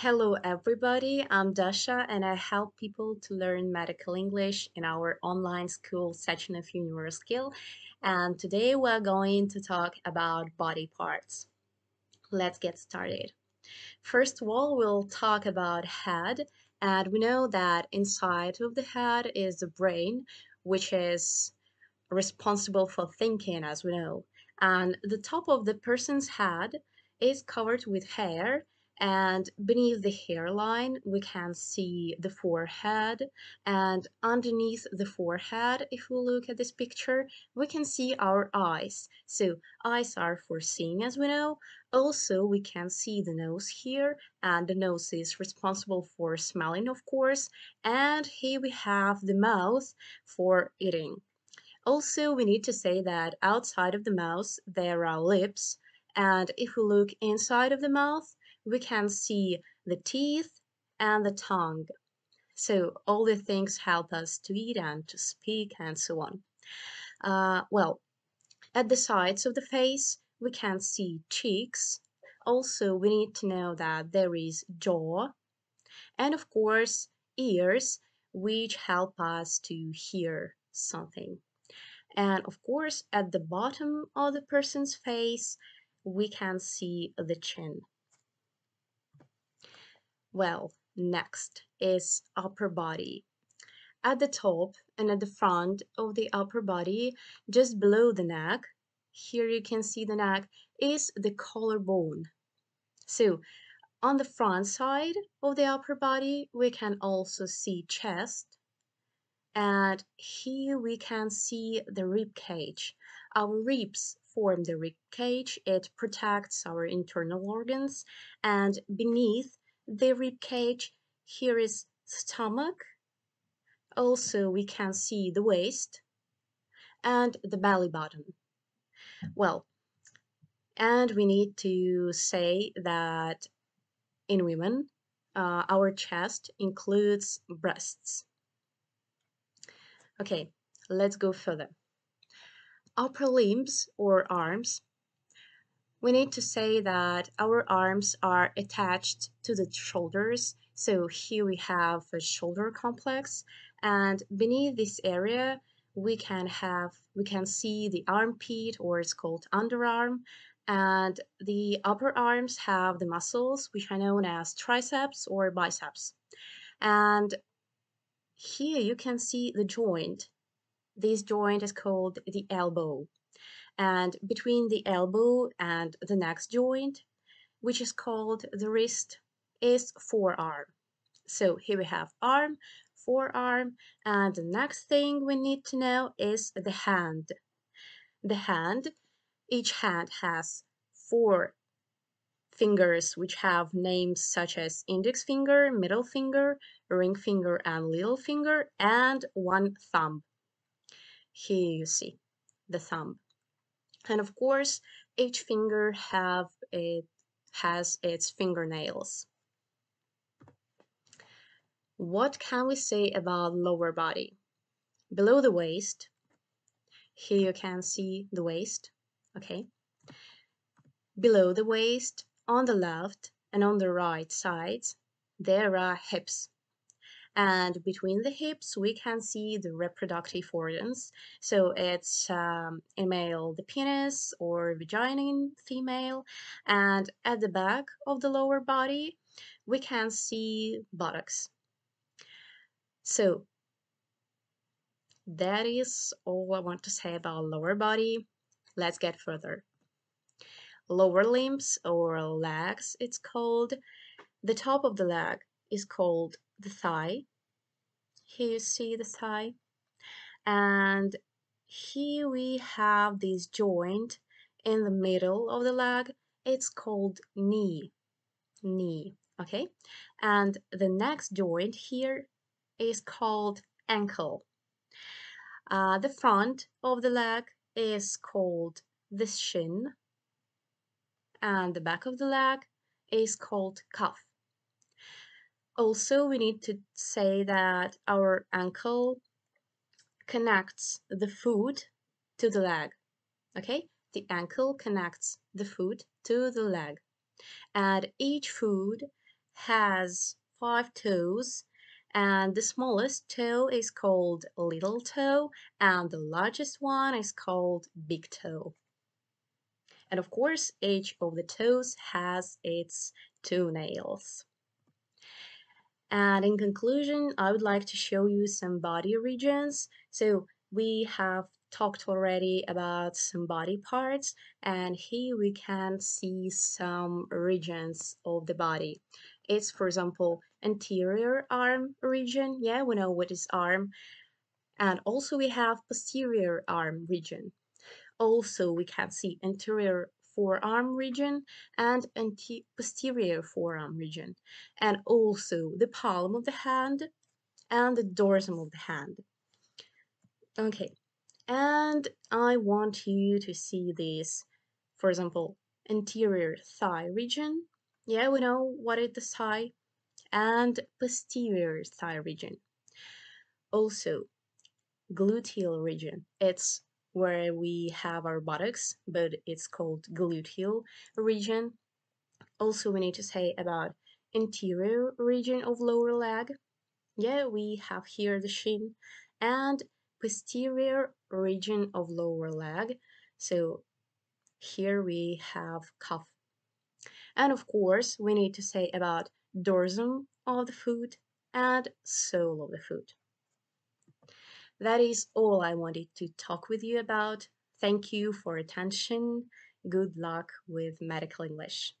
Hello, everybody. I'm Dasha, and I help people to learn medical English in our online school section of Skill. And today we're going to talk about body parts. Let's get started. First of all, we'll talk about head. And we know that inside of the head is the brain, which is responsible for thinking, as we know. And the top of the person's head is covered with hair and beneath the hairline we can see the forehead and underneath the forehead if we look at this picture we can see our eyes so eyes are for seeing as we know also we can see the nose here and the nose is responsible for smelling of course and here we have the mouth for eating also we need to say that outside of the mouth there are lips and if we look inside of the mouth we can see the teeth and the tongue. So all the things help us to eat and to speak and so on. Uh, well, at the sides of the face, we can see cheeks. Also, we need to know that there is jaw. And of course, ears, which help us to hear something. And of course, at the bottom of the person's face, we can see the chin. Well, next is upper body. At the top and at the front of the upper body, just below the neck, here you can see the neck, is the collarbone. So on the front side of the upper body, we can also see chest. And here we can see the rib cage. Our ribs form the rib cage. It protects our internal organs. And beneath the rib cage. Here is stomach. Also, we can see the waist and the belly button. Well, and we need to say that in women, uh, our chest includes breasts. Okay, let's go further. Upper limbs or arms we need to say that our arms are attached to the shoulders. So here we have a shoulder complex and beneath this area we can have we can see the armpit or it's called underarm and the upper arms have the muscles which are known as triceps or biceps. And here you can see the joint. This joint is called the elbow and between the elbow and the next joint, which is called the wrist, is forearm. So here we have arm, forearm, and the next thing we need to know is the hand. The hand, each hand has four fingers which have names such as index finger, middle finger, ring finger and little finger, and one thumb. Here you see the thumb. And of course, each finger have it, has its fingernails. What can we say about lower body? Below the waist, here you can see the waist, okay? Below the waist, on the left and on the right sides, there are hips. And between the hips, we can see the reproductive organs. So it's um, in male, the penis or vagina in female. And at the back of the lower body, we can see buttocks. So that is all I want to say about lower body. Let's get further. Lower limbs or legs, it's called. The top of the leg is called the thigh. Here you see the thigh. And here we have this joint in the middle of the leg. It's called knee. Knee, okay? And the next joint here is called ankle. Uh, the front of the leg is called the shin and the back of the leg is called cuff also we need to say that our ankle connects the foot to the leg okay the ankle connects the foot to the leg and each foot has five toes and the smallest toe is called little toe and the largest one is called big toe and of course each of the toes has its two nails and in conclusion, I would like to show you some body regions. So we have talked already about some body parts and here we can see some regions of the body. It's for example anterior arm region, yeah we know what is arm and also we have posterior arm region. Also we can see anterior forearm region and posterior forearm region, and also the palm of the hand and the dorsum of the hand. Okay, and I want you to see this, for example, anterior thigh region. Yeah, we know what is the thigh and posterior thigh region. Also, gluteal region. It's where we have our buttocks, but it's called gluteal region. Also, we need to say about anterior region of lower leg. Yeah, we have here the shin and posterior region of lower leg. So here we have cuff. And of course, we need to say about dorsum of the foot and sole of the foot. That is all I wanted to talk with you about. Thank you for attention. Good luck with medical English.